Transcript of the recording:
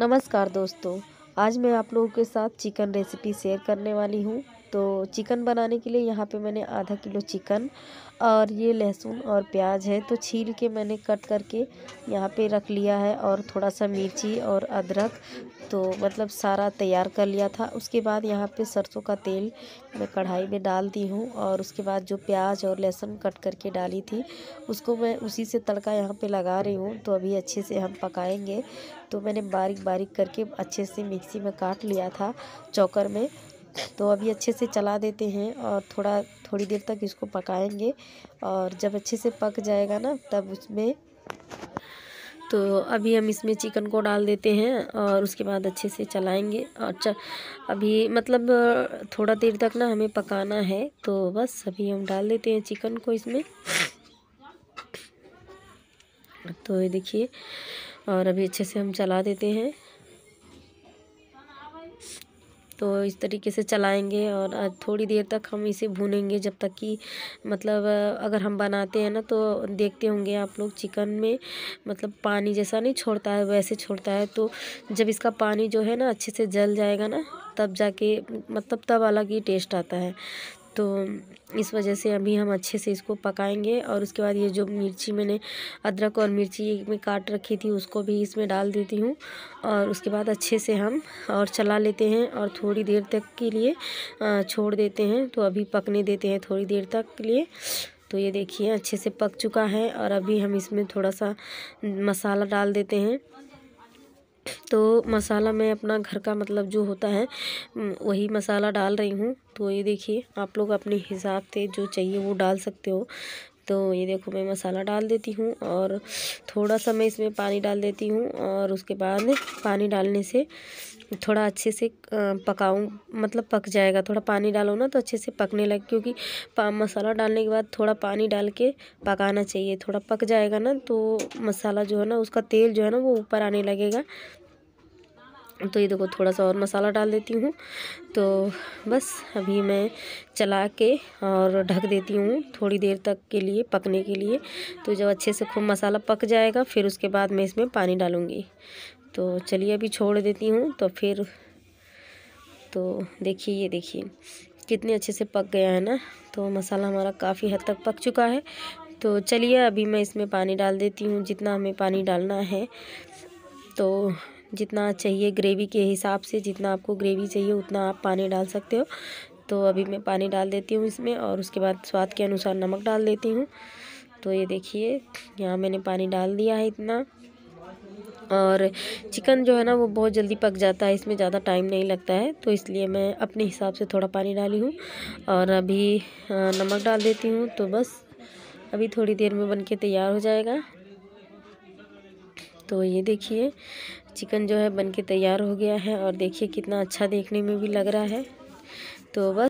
नमस्कार दोस्तों आज मैं आप लोगों के साथ चिकन रेसिपी शेयर करने वाली हूँ तो चिकन बनाने के लिए यहाँ पे मैंने आधा किलो चिकन और ये लहसुन और प्याज है तो छील के मैंने कट करके यहाँ पे रख लिया है और थोड़ा सा मिर्ची और अदरक तो मतलब सारा तैयार कर लिया था उसके बाद यहाँ पे सरसों का तेल मैं कढ़ाई में डाल दी हूँ और उसके बाद जो प्याज और लहसुन कट करके डाली थी उसको मैं उसी से तड़का यहाँ पे लगा रही हूँ तो अभी अच्छे से हम पकाएंगे तो मैंने बारीक बारीक करके अच्छे से मिक्सी में काट लिया था चौकर में तो अभी अच्छे से चला देते हैं और थोड़ा थोड़ी देर तक इसको पकाएंगे और जब अच्छे से पक जाएगा ना तब उसमें तो अभी हम इसमें चिकन को डाल देते हैं और उसके बाद अच्छे से चलाएंगे और चल अभी मतलब थोड़ा देर तक ना हमें पकाना है तो बस अभी हम डाल देते हैं चिकन को इसमें तो ये देखिए और अभी अच्छे से हम चला देते हैं तो इस तरीके से चलाएंगे और थोड़ी देर तक हम इसे भूनेंगे जब तक कि मतलब अगर हम बनाते हैं ना तो देखते होंगे आप लोग चिकन में मतलब पानी जैसा नहीं छोड़ता है वैसे छोड़ता है तो जब इसका पानी जो है ना अच्छे से जल जाएगा ना तब जाके मतलब तब अलग ही टेस्ट आता है तो इस वजह से अभी हम अच्छे से इसको पकाएंगे और उसके बाद ये जो मिर्ची मैंने अदरक और मिर्ची में काट रखी थी उसको भी इसमें डाल देती हूँ और उसके बाद अच्छे से हम और चला लेते हैं और थोड़ी देर तक के लिए छोड़ देते हैं तो अभी पकने देते हैं थोड़ी देर तक के लिए तो ये देखिए अच्छे से पक चुका है और अभी हम इसमें थोड़ा सा मसाला डाल देते हैं तो मसाला मैं अपना घर का मतलब जो होता है वही मसाला डाल रही हूँ तो ये देखिए आप लोग अपने हिसाब से जो चाहिए वो डाल सकते हो तो ये देखो मैं मसाला डाल देती हूँ और थोड़ा सा मैं इसमें पानी डाल देती हूँ और उसके बाद पानी डालने से थोड़ा अच्छे से पकाऊँ मतलब पक जाएगा थोड़ा पानी डालो ना तो अच्छे से पकने लगे क्योंकि मसाला डालने के बाद थोड़ा पानी डाल के पकाना चाहिए थोड़ा पक जाएगा ना तो मसाला जो है ना उसका तेल जो है ना वो ऊपर आने लगेगा तो ये देखो थोड़ा सा और मसाला डाल देती हूँ तो बस अभी मैं चला के और ढक देती हूँ थोड़ी देर तक के लिए पकने के लिए तो जब अच्छे से खूब मसाला पक जाएगा फिर उसके बाद मैं इसमें पानी डालूँगी तो चलिए अभी छोड़ देती हूँ तो फिर तो देखिए ये देखिए कितने अच्छे से पक गया है ना तो मसाला हमारा काफ़ी हद तक पक चुका है तो चलिए अभी मैं इसमें पानी डाल देती हूँ जितना हमें पानी डालना है तो जितना चाहिए ग्रेवी के हिसाब से जितना आपको ग्रेवी चाहिए उतना आप पानी डाल सकते हो तो अभी मैं पानी डाल देती हूँ इसमें और उसके बाद स्वाद के अनुसार नमक डाल देती हूँ तो ये देखिए यहाँ मैंने पानी डाल दिया है इतना और चिकन जो है ना वो बहुत जल्दी पक जाता है इसमें ज़्यादा टाइम नहीं लगता है तो इसलिए मैं अपने हिसाब से थोड़ा पानी डाली हूँ और अभी नमक डाल देती हूँ तो बस अभी थोड़ी देर में बन के तैयार हो जाएगा तो ये देखिए चिकन जो है बन के तैयार हो गया है और देखिए कितना अच्छा देखने में भी लग रहा है तो बस